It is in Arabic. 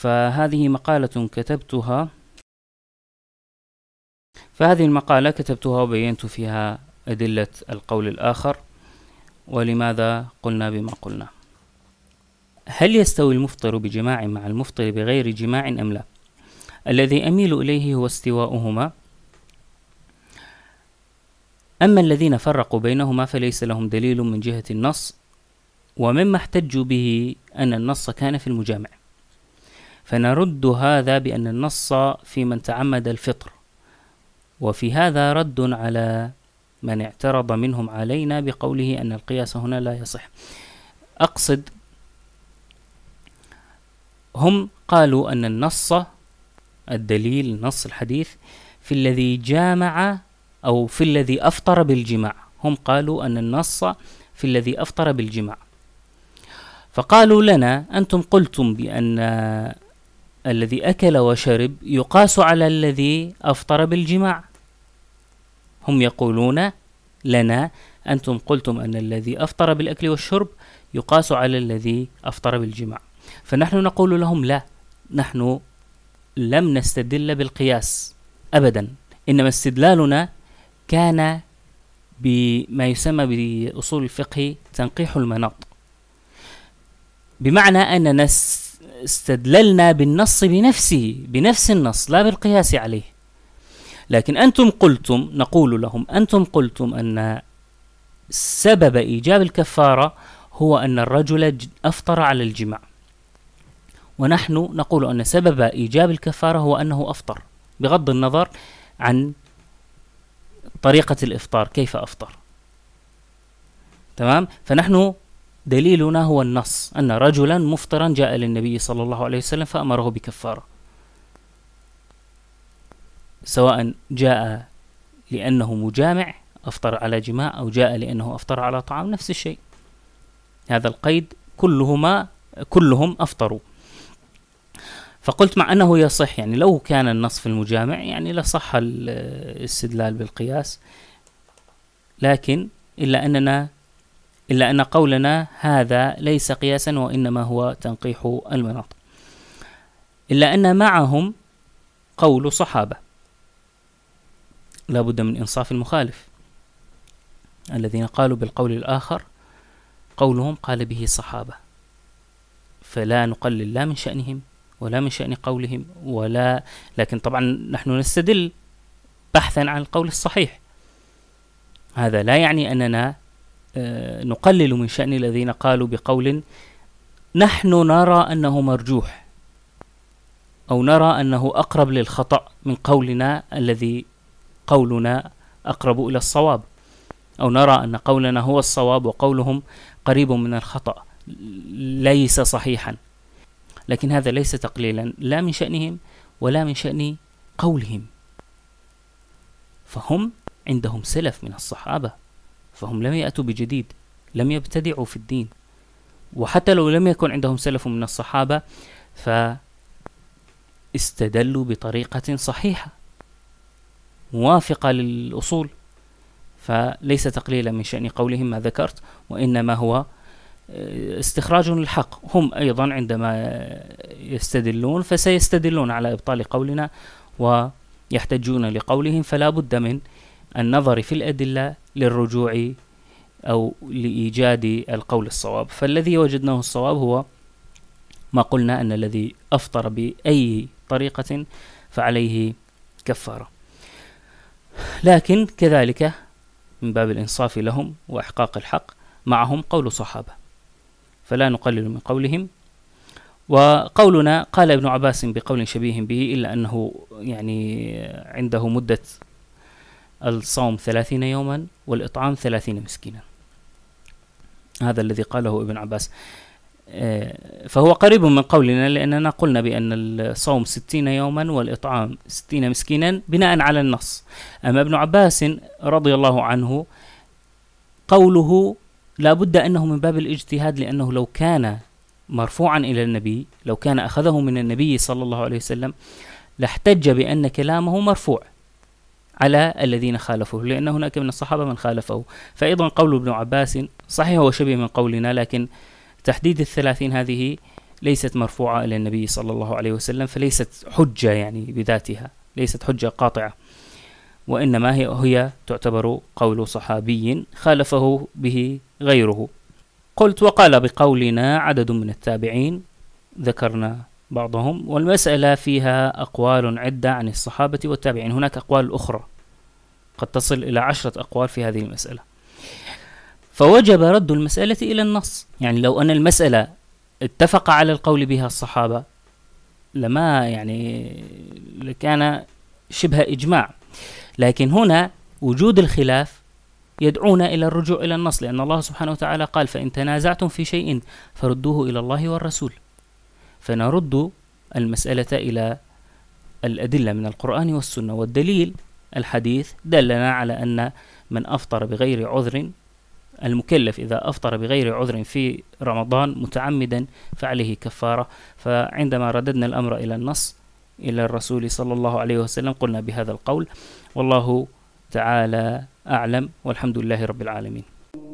فهذه مقالة كتبتها فهذه المقالة كتبتها وبينت فيها أدلة القول الآخر ولماذا قلنا بما قلنا هل يستوي المفطر بجماع مع المفطر بغير جماع أم لا الذي أميل إليه هو استواؤهما أما الذين فرقوا بينهما فليس لهم دليل من جهة النص ومما احتجوا به أن النص كان في المجامع فنرد هذا بأن النص في من تعمد الفطر وفي هذا رد على من اعترض منهم علينا بقوله أن القياس هنا لا يصح أقصد هم قالوا أن النص الدليل نص الحديث في الذي جامع أو في الذي أفطر بالجماع هم قالوا أن النص في الذي أفطر بالجماع فقالوا لنا أنتم قلتم بأن الذي أكل وشرب يقاس على الذي أفطر بالجماع هم يقولون لنا أنتم قلتم أن الذي أفطر بالأكل والشرب يقاس على الذي أفطر بالجماع فنحن نقول لهم لا نحن لم نستدل بالقياس أبدا إنما استدلالنا كان بما يسمى بأصول الفقه تنقيح المناط بمعنى أننا استدللنا بالنص بنفسه بنفس النص لا بالقياس عليه لكن أنتم قلتم نقول لهم أنتم قلتم أن سبب إيجاب الكفارة هو أن الرجل أفطر على الجماع ونحن نقول أن سبب إيجاب الكفارة هو أنه أفطر بغض النظر عن طريقة الإفطار كيف أفطر تمام فنحن دليلنا هو النص أن رجلا مفطرا جاء للنبي صلى الله عليه وسلم فأمره بكفارة سواء جاء لأنه مجامع أفطر على جماع أو جاء لأنه أفطر على طعام نفس الشيء هذا القيد كلهما كلهم أفطروا فقلت مع أنه يصح يعني لو كان النص في المجامع يعني لصح الاستدلال بالقياس لكن إلا أننا إلا أن قولنا هذا ليس قياسا وإنما هو تنقيح المناط إلا أن معهم قول صحابة لا بد من إنصاف المخالف الذين قالوا بالقول الآخر قولهم قال به الصحابة فلا نقلل لا من شأنهم ولا من شأن قولهم ولا لكن طبعا نحن نستدل بحثا عن القول الصحيح هذا لا يعني أننا آه، نقلل من شأن الذين قالوا بقول نحن نرى أنه مرجوح أو نرى أنه أقرب للخطأ من قولنا الذي قولنا أقرب إلى الصواب أو نرى أن قولنا هو الصواب وقولهم قريب من الخطأ ليس صحيحا لكن هذا ليس تقليلا لا من شأنهم ولا من شأن قولهم فهم عندهم سلف من الصحابة فهم لم يأتوا بجديد لم يبتدعوا في الدين وحتى لو لم يكن عندهم سلف من الصحابة فاستدلوا بطريقة صحيحة موافقة للأصول فليس تقليلا من شأن قولهم ما ذكرت وإنما هو آه، استخراج للحق هم أيضا عندما يستدلون فسيستدلون على إبطال قولنا ويحتجون لقولهم فلا بد من النظر في الأدلة للرجوع أو لإيجاد القول الصواب فالذي وجدناه الصواب هو ما قلنا أن الذي أفطر بأي طريقة فعليه كفارة لكن كذلك من باب الإنصاف لهم وإحقاق الحق معهم قول صحابة فلا نقلل من قولهم وقولنا قال ابن عباس بقول شبيه به إلا أنه يعني عنده مدة الصوم ثلاثين يوما والإطعام ثلاثين مسكينا هذا الذي قاله ابن عباس آه، فهو قريب من قولنا لأننا قلنا بأن الصوم ستين يوما والإطعام ستين مسكينا بناء على النص أما ابن عباس رضي الله عنه قوله لا بد أنه من باب الاجتهاد لأنه لو كان مرفوعا إلى النبي لو كان أخذه من النبي صلى الله عليه وسلم لاحتج بأن كلامه مرفوع على الذين خالفوه لأن هناك من الصحابة من خالفه فأيضا قول ابن عباس صحيح هو شبه من قولنا لكن تحديد الثلاثين هذه ليست مرفوعة إلى النبي صلى الله عليه وسلم فليست حجة يعني بذاتها ليست حجة قاطعة وإنما هي, هي تعتبر قول صحابي خالفه به غيره قلت وقال بقولنا عدد من التابعين ذكرنا بعضهم والمسألة فيها أقوال عدة عن الصحابة والتابعين هناك أقوال أخرى قد تصل إلى عشرة أقوال في هذه المسألة فوجب رد المسألة إلى النص يعني لو أن المسألة اتفق على القول بها الصحابة لما يعني لكان شبه إجماع لكن هنا وجود الخلاف يدعونا إلى الرجوع إلى النص لأن الله سبحانه وتعالى قال فإن تنازعتم في شيء فردوه إلى الله والرسول فنرد المسألة إلى الأدلة من القرآن والسنة والدليل الحديث دلنا على أن من أفطر بغير عذر المكلف إذا أفطر بغير عذر في رمضان متعمدا فعليه كفارة فعندما رددنا الأمر إلى النص إلى الرسول صلى الله عليه وسلم قلنا بهذا القول والله تعالى أعلم والحمد لله رب العالمين